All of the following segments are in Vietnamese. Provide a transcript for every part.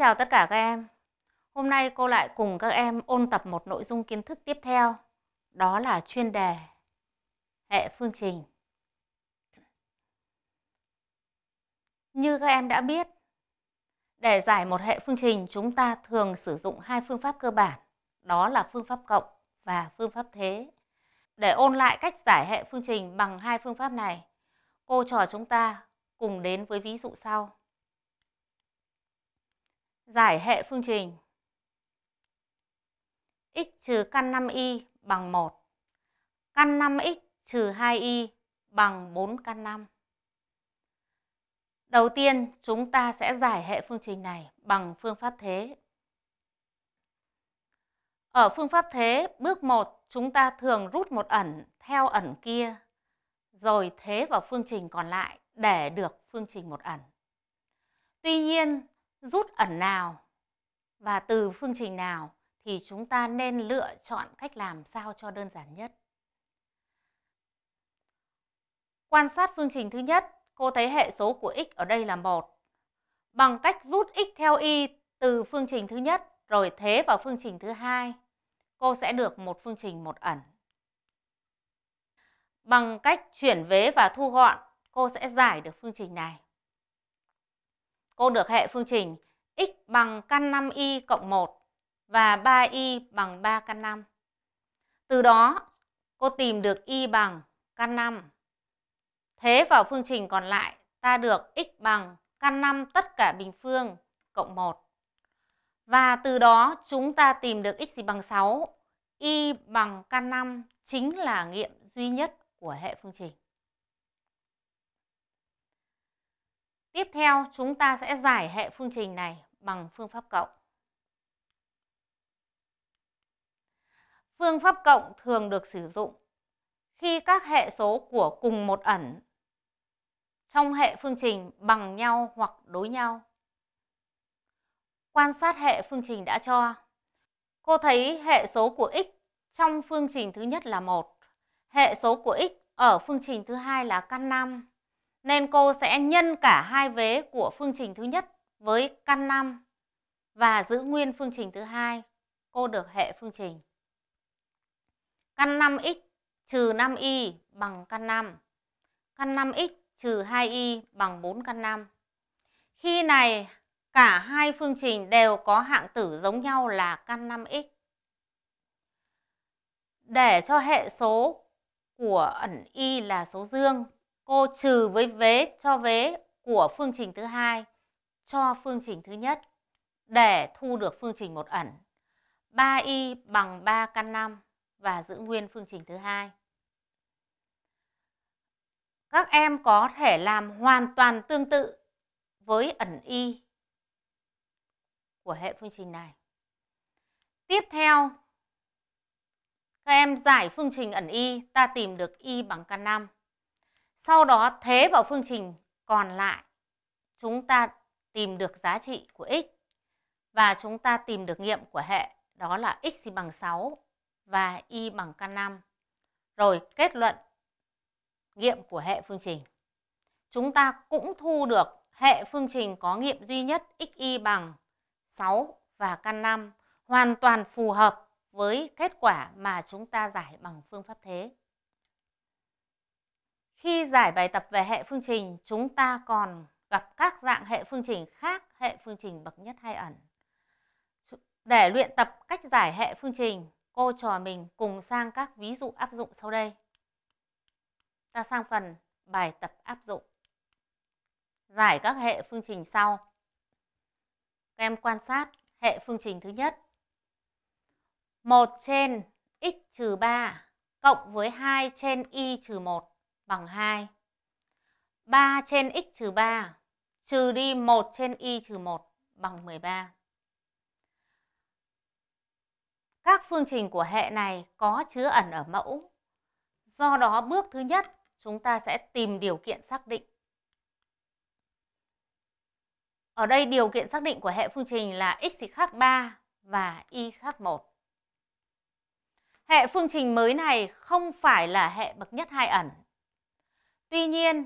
chào tất cả các em. Hôm nay cô lại cùng các em ôn tập một nội dung kiến thức tiếp theo, đó là chuyên đề hệ phương trình. Như các em đã biết, để giải một hệ phương trình chúng ta thường sử dụng hai phương pháp cơ bản, đó là phương pháp cộng và phương pháp thế. Để ôn lại cách giải hệ phương trình bằng hai phương pháp này, cô trò chúng ta cùng đến với ví dụ sau. Giải hệ phương trình x trừ căn 5y bằng 1. Căn 5x trừ 2y bằng 4 căn 5. Đầu tiên, chúng ta sẽ giải hệ phương trình này bằng phương pháp thế. Ở phương pháp thế, bước 1, chúng ta thường rút một ẩn theo ẩn kia, rồi thế vào phương trình còn lại để được phương trình một ẩn. Tuy nhiên, rút ẩn nào và từ phương trình nào thì chúng ta nên lựa chọn cách làm sao cho đơn giản nhất. Quan sát phương trình thứ nhất, cô thấy hệ số của x ở đây là một Bằng cách rút x theo y từ phương trình thứ nhất rồi thế vào phương trình thứ hai, cô sẽ được một phương trình một ẩn. Bằng cách chuyển vế và thu gọn, cô sẽ giải được phương trình này cô được hệ phương trình x bằng căn 5y cộng 1 và 3y bằng 3 căn 5. Từ đó, cô tìm được y bằng căn 5. Thế vào phương trình còn lại, ta được x bằng căn 5 tất cả bình phương cộng 1. Và từ đó chúng ta tìm được x gì bằng 6, y bằng căn 5 chính là nghiệm duy nhất của hệ phương trình. Tiếp theo chúng ta sẽ giải hệ phương trình này bằng phương pháp cộng. Phương pháp cộng thường được sử dụng khi các hệ số của cùng một ẩn trong hệ phương trình bằng nhau hoặc đối nhau. Quan sát hệ phương trình đã cho. Cô thấy hệ số của x trong phương trình thứ nhất là 1, hệ số của x ở phương trình thứ hai là căn 5 nên cô sẽ nhân cả hai vế của phương trình thứ nhất với căn 5 và giữ nguyên phương trình thứ hai, cô được hệ phương trình. Căn 5x trừ 5y bằng căn 5. Căn 5x trừ 2y bằng 4 căn 5. Khi này cả hai phương trình đều có hạng tử giống nhau là căn 5x. Để cho hệ số của ẩn y là số dương Cô trừ với vế cho vế của phương trình thứ hai cho phương trình thứ nhất để thu được phương trình một ẩn. 3y bằng 3 căn 5 và giữ nguyên phương trình thứ hai. Các em có thể làm hoàn toàn tương tự với ẩn y của hệ phương trình này. Tiếp theo, các em giải phương trình ẩn y, ta tìm được y bằng căn 5. Sau đó thế vào phương trình còn lại chúng ta tìm được giá trị của x và chúng ta tìm được nghiệm của hệ đó là x bằng 6 và y bằng căn 5 Rồi kết luận nghiệm của hệ phương trình. Chúng ta cũng thu được hệ phương trình có nghiệm duy nhất xy bằng 6 và căn 5 hoàn toàn phù hợp với kết quả mà chúng ta giải bằng phương pháp thế. Khi giải bài tập về hệ phương trình, chúng ta còn gặp các dạng hệ phương trình khác hệ phương trình bậc nhất hay ẩn. Để luyện tập cách giải hệ phương trình, cô trò mình cùng sang các ví dụ áp dụng sau đây. Ta sang phần bài tập áp dụng. Giải các hệ phương trình sau. Các em quan sát hệ phương trình thứ nhất. 1 trên x trừ 3 cộng với 2 trên y trừ 1 bằng 2. 3 trên x trừ 3 trừ đi 1 trên y trừ 1 bằng 13. Các phương trình của hệ này có chứa ẩn ở mẫu. Do đó bước thứ nhất chúng ta sẽ tìm điều kiện xác định. Ở đây điều kiện xác định của hệ phương trình là x thì khác 3 và y khác 1. Hệ phương trình mới này không phải là hệ bậc nhất hai ẩn Tuy nhiên,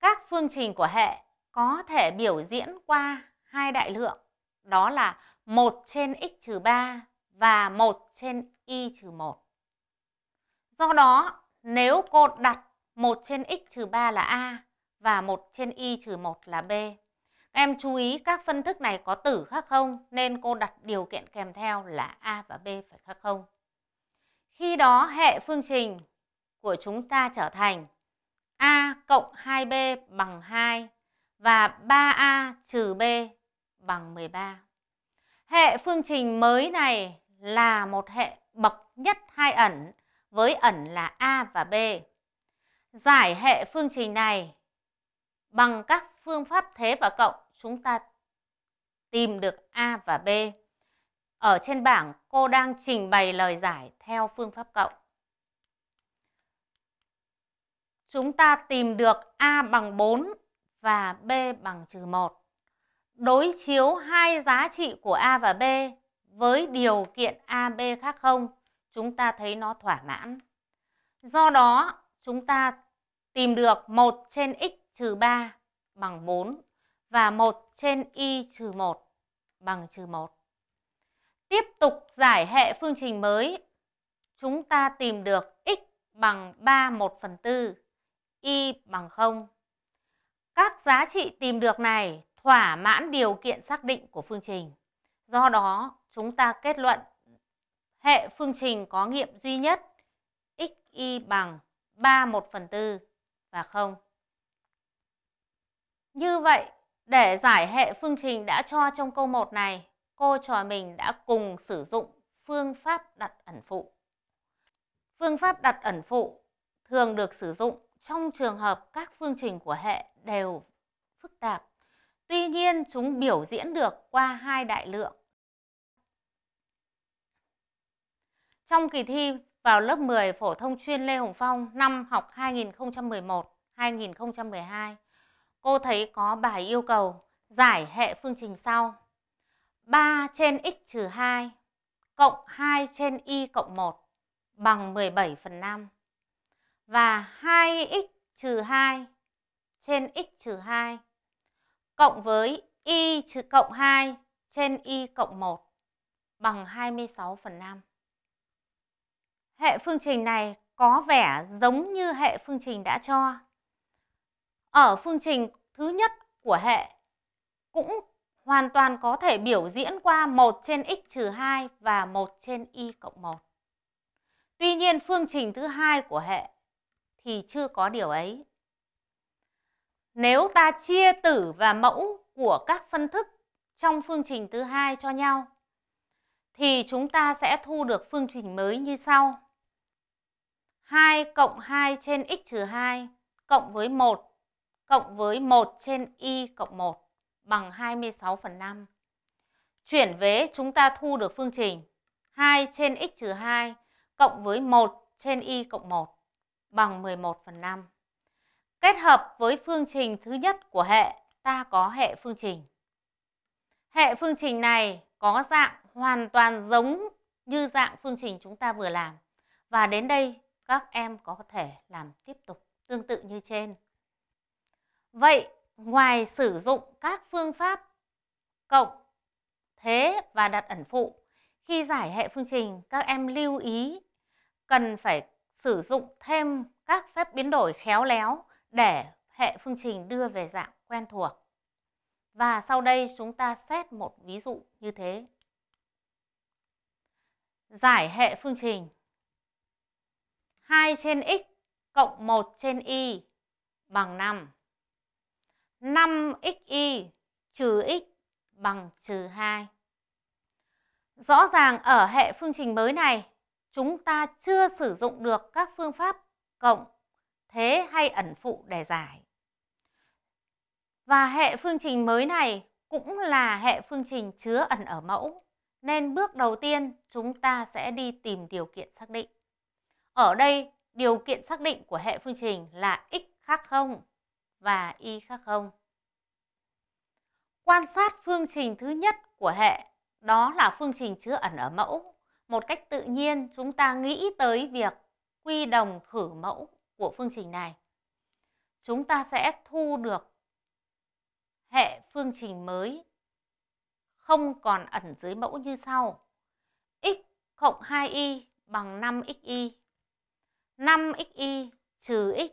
các phương trình của hệ có thể biểu diễn qua hai đại lượng, đó là 1 trên x trừ 3 và 1 trên y trừ 1. Do đó, nếu cô đặt 1 trên x trừ 3 là A và 1 trên y trừ 1 là B. em chú ý các phân thức này có tử khác không nên cô đặt điều kiện kèm theo là A và B phải khác không. Khi đó hệ phương trình của chúng ta trở thành A cộng 2B bằng 2 và 3A trừ B bằng 13. Hệ phương trình mới này là một hệ bậc nhất hai ẩn với ẩn là A và B. Giải hệ phương trình này bằng các phương pháp thế và cộng chúng ta tìm được A và B. Ở trên bảng cô đang trình bày lời giải theo phương pháp cộng. chúng ta tìm được A bằng 4 và B bằng trừ 1. Đối chiếu hai giá trị của A và B với điều kiện AB khác không, chúng ta thấy nó thỏa mãn. Do đó, chúng ta tìm được 1 trên x trừ 3 bằng 4 và 1 trên y trừ 1 bằng trừ 1. Tiếp tục giải hệ phương trình mới, chúng ta tìm được x bằng 3 1 phần 4 y bằng 0. Các giá trị tìm được này thỏa mãn điều kiện xác định của phương trình. Do đó, chúng ta kết luận hệ phương trình có nghiệm duy nhất x y bằng 3 1 phần 4 và 0. Như vậy, để giải hệ phương trình đã cho trong câu 1 này, cô trò mình đã cùng sử dụng phương pháp đặt ẩn phụ. Phương pháp đặt ẩn phụ thường được sử dụng trong trường hợp các phương trình của hệ đều phức tạp. Tuy nhiên, chúng biểu diễn được qua hai đại lượng. Trong kỳ thi vào lớp 10 phổ thông chuyên Lê Hồng Phong năm học 2011-2012, cô thấy có bài yêu cầu giải hệ phương trình sau. 3 trên x trừ 2 cộng 2 trên y cộng 1 bằng 17 phần 5 và 2x trừ 2 trên x trừ 2 cộng với y trừ cộng 2 trên y cộng 1 bằng 26 phần 5. Hệ phương trình này có vẻ giống như hệ phương trình đã cho. Ở phương trình thứ nhất của hệ cũng hoàn toàn có thể biểu diễn qua 1 trên x trừ 2 và 1 trên y cộng 1. Tuy nhiên phương trình thứ hai của hệ thì chưa có điều ấy. Nếu ta chia tử và mẫu của các phân thức trong phương trình thứ hai cho nhau thì chúng ta sẽ thu được phương trình mới như sau. 2 cộng 2 trên x trừ 2 cộng với 1 cộng với 1 trên y cộng 1 bằng 26 phần 5. Chuyển vế chúng ta thu được phương trình 2 trên x trừ 2 cộng với 1 trên y cộng 1 bằng 11 phần 5. Kết hợp với phương trình thứ nhất của hệ, ta có hệ phương trình. Hệ phương trình này có dạng hoàn toàn giống như dạng phương trình chúng ta vừa làm. Và đến đây các em có thể làm tiếp tục tương tự như trên. Vậy ngoài sử dụng các phương pháp cộng, thế và đặt ẩn phụ, khi giải hệ phương trình các em lưu ý cần phải sử dụng thêm các phép biến đổi khéo léo để hệ phương trình đưa về dạng quen thuộc. Và sau đây chúng ta xét một ví dụ như thế. Giải hệ phương trình 2 trên x cộng 1 trên y bằng 5. 5xy trừ x bằng trừ 2. Rõ ràng ở hệ phương trình mới này, chúng ta chưa sử dụng được các phương pháp cộng, thế hay ẩn phụ để giải. Và hệ phương trình mới này cũng là hệ phương trình chứa ẩn ở mẫu, nên bước đầu tiên chúng ta sẽ đi tìm điều kiện xác định. Ở đây, điều kiện xác định của hệ phương trình là x khác 0 và y khác 0. Quan sát phương trình thứ nhất của hệ, đó là phương trình chứa ẩn ở mẫu một cách tự nhiên chúng ta nghĩ tới việc quy đồng khử mẫu của phương trình này chúng ta sẽ thu được hệ phương trình mới không còn ẩn dưới mẫu như sau x cộng 2y bằng 5xy 5xy trừ x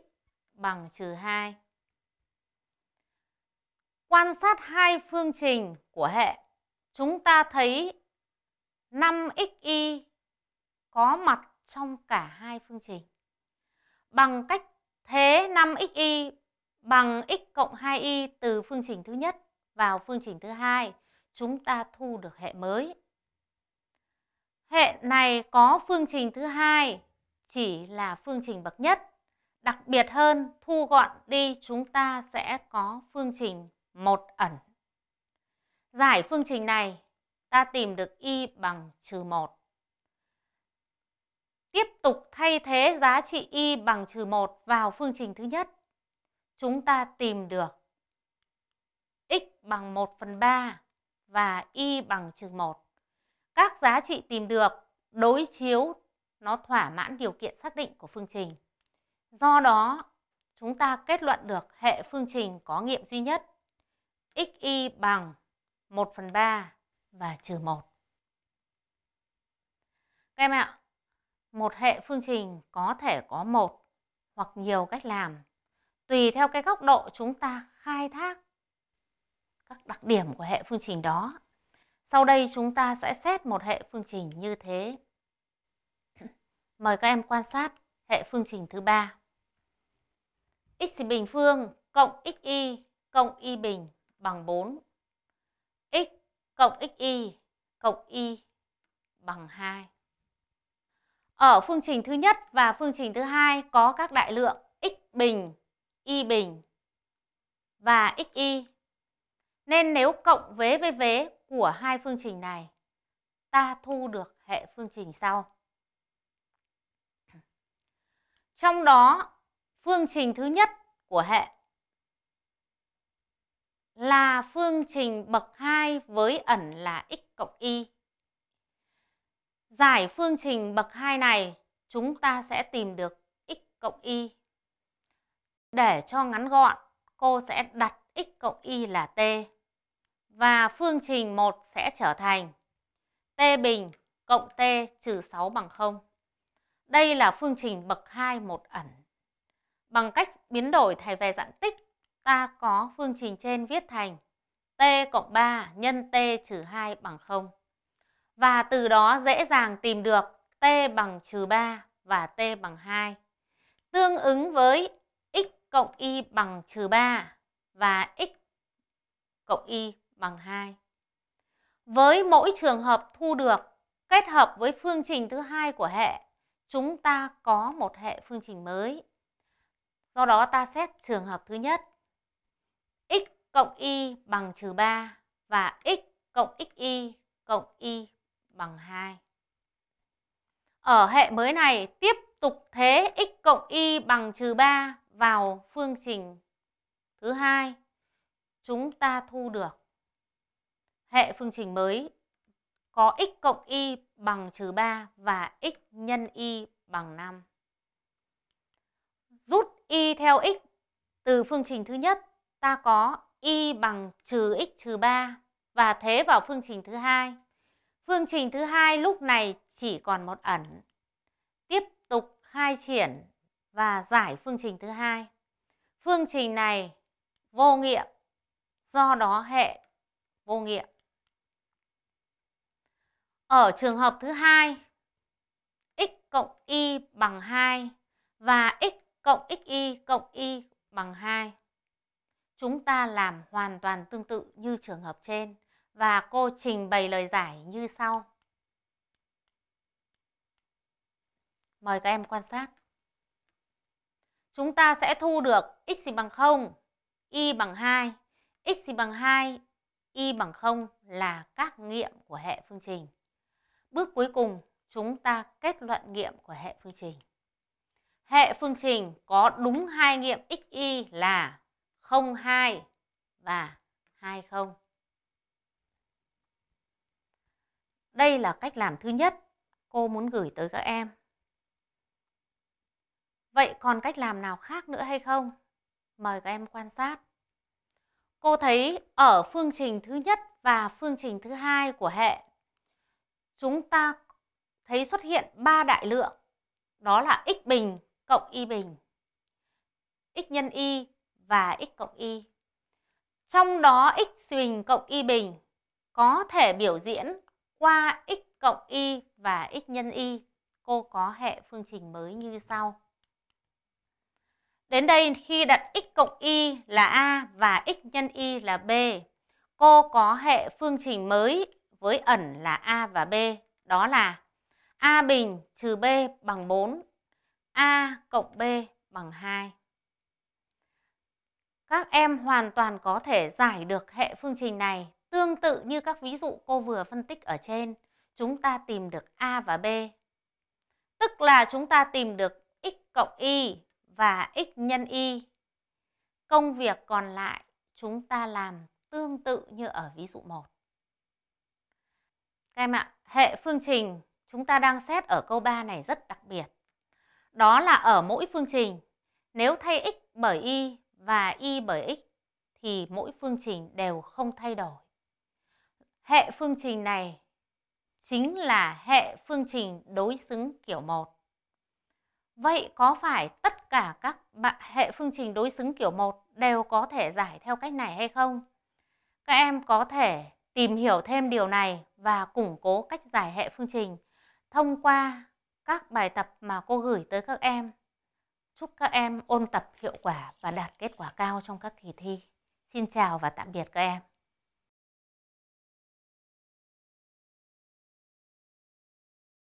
bằng trừ 2 quan sát hai phương trình của hệ chúng ta thấy 5xy có mặt trong cả hai phương trình. Bằng cách thế 5xy bằng x cộng 2y từ phương trình thứ nhất vào phương trình thứ hai, chúng ta thu được hệ mới. Hệ này có phương trình thứ hai chỉ là phương trình bậc nhất. Đặc biệt hơn, thu gọn đi chúng ta sẽ có phương trình một ẩn. Giải phương trình này ta tìm được y bằng trừ 1. Tiếp tục thay thế giá trị y bằng trừ 1 vào phương trình thứ nhất. Chúng ta tìm được x bằng 1 phần 3 và y bằng trừ 1. Các giá trị tìm được đối chiếu nó thỏa mãn điều kiện xác định của phương trình. Do đó, chúng ta kết luận được hệ phương trình có nghiệm duy nhất xy bằng 1 phần 3 và trừ 1. Các em ạ, một hệ phương trình có thể có một hoặc nhiều cách làm tùy theo cái góc độ chúng ta khai thác các đặc điểm của hệ phương trình đó. Sau đây chúng ta sẽ xét một hệ phương trình như thế. Mời các em quan sát hệ phương trình thứ ba. x bình phương cộng xy cộng y bình bằng 4 cộng xy cộng y bằng 2. Ở phương trình thứ nhất và phương trình thứ hai có các đại lượng x bình, y bình và xy. Nên nếu cộng vế với vế của hai phương trình này, ta thu được hệ phương trình sau. Trong đó, phương trình thứ nhất của hệ là phương trình bậc 2 với ẩn là x cộng y. Giải phương trình bậc 2 này, chúng ta sẽ tìm được x cộng y. Để cho ngắn gọn, cô sẽ đặt x cộng y là t. Và phương trình 1 sẽ trở thành t bình cộng t trừ 6 bằng 0. Đây là phương trình bậc 2 một ẩn. Bằng cách biến đổi thầy về dạng tích ta có phương trình trên viết thành t cộng 3 nhân t trừ 2 bằng 0. Và từ đó dễ dàng tìm được t bằng trừ 3 và t bằng 2. Tương ứng với x cộng y bằng trừ 3 và x cộng y bằng 2. Với mỗi trường hợp thu được kết hợp với phương trình thứ hai của hệ, chúng ta có một hệ phương trình mới. Do đó ta xét trường hợp thứ nhất cộng y bằng trừ 3 và x cộng xy cộng y bằng 2. Ở hệ mới này tiếp tục thế x cộng y bằng trừ 3 vào phương trình thứ hai chúng ta thu được hệ phương trình mới có x cộng y bằng trừ 3 và x nhân y bằng 5. Rút y theo x từ phương trình thứ nhất ta có y bằng trừ x trừ 3 và thế vào phương trình thứ hai. Phương trình thứ hai lúc này chỉ còn một ẩn. Tiếp tục khai triển và giải phương trình thứ hai. Phương trình này vô nghiệm, do đó hệ vô nghiệm. Ở trường hợp thứ hai, x cộng y bằng 2 và x cộng xy cộng y bằng 2. Chúng ta làm hoàn toàn tương tự như trường hợp trên và cô trình bày lời giải như sau. Mời các em quan sát. Chúng ta sẽ thu được x bằng 0, y bằng 2, x bằng 2, y bằng 0 là các nghiệm của hệ phương trình. Bước cuối cùng, chúng ta kết luận nghiệm của hệ phương trình. Hệ phương trình có đúng hai nghiệm xy là 02 và 20. Đây là cách làm thứ nhất cô muốn gửi tới các em. Vậy còn cách làm nào khác nữa hay không? Mời các em quan sát. Cô thấy ở phương trình thứ nhất và phương trình thứ hai của hệ, chúng ta thấy xuất hiện ba đại lượng, đó là x bình cộng y bình, x nhân y và x cộng y. Trong đó x bình cộng y bình có thể biểu diễn qua x cộng y và x nhân y. Cô có hệ phương trình mới như sau. Đến đây khi đặt x cộng y là a và x nhân y là b, cô có hệ phương trình mới với ẩn là a và b, đó là a bình trừ b bằng 4, a cộng b bằng 2. Các em hoàn toàn có thể giải được hệ phương trình này tương tự như các ví dụ cô vừa phân tích ở trên. Chúng ta tìm được A và B. Tức là chúng ta tìm được x cộng y và x nhân y. Công việc còn lại chúng ta làm tương tự như ở ví dụ 1. Các em ạ, hệ phương trình chúng ta đang xét ở câu 3 này rất đặc biệt. Đó là ở mỗi phương trình, nếu thay x bởi y và y bởi x thì mỗi phương trình đều không thay đổi. Hệ phương trình này chính là hệ phương trình đối xứng kiểu 1. Vậy có phải tất cả các hệ phương trình đối xứng kiểu 1 đều có thể giải theo cách này hay không? Các em có thể tìm hiểu thêm điều này và củng cố cách giải hệ phương trình thông qua các bài tập mà cô gửi tới các em. Chúc các em ôn tập hiệu quả và đạt kết quả cao trong các kỳ thi. Xin chào và tạm biệt các em.